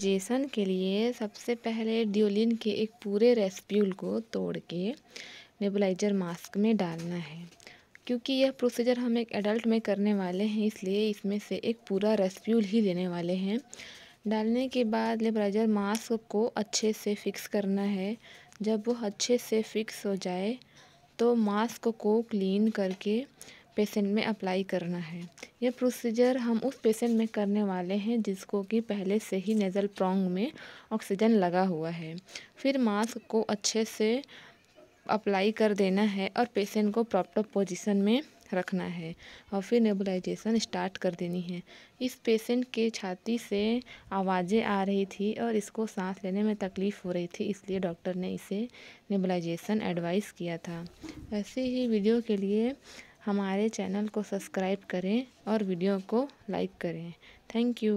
Jason के लिए सबसे पहले ड्योलिन के एक पूरे रेस्प्यूल को तोड़ के नेबुलाइजर मास्क में डालना है क्योंकि यह प्रोसीजर हम एक एडल्ट में करने वाले हैं इसलिए इसमें से एक पूरा रेस्प्यूल ही लेने वाले हैं डालने के बाद नेबुलाइजर मास्क को अच्छे से फिक्स करना है जब वो अच्छे से फिक्स हो जाए तो मास्क को क्लीन करके पेशेंट में अप्लाई करना है यह प्रोसीजर हम उस पेशेंट में करने वाले हैं जिसको कि पहले से ही नेज़ल प्रोंग में ऑक्सीजन लगा हुआ है फिर मास्क को अच्छे से अप्लाई कर देना है और पेशेंट को प्रॉपर पोजीशन में रखना है और फिर नेबुलाइजेशन स्टार्ट कर देनी है इस पेशेंट के छाती से आवाज़ें आ रही थी और इसको सांस लेने में तकलीफ़ हो रही थी इसलिए डॉक्टर ने इसे नेबुलाइजेशन एडवाइस किया था ऐसे ही वीडियो के लिए हमारे चैनल को सब्सक्राइब करें और वीडियो को लाइक करें थैंक यू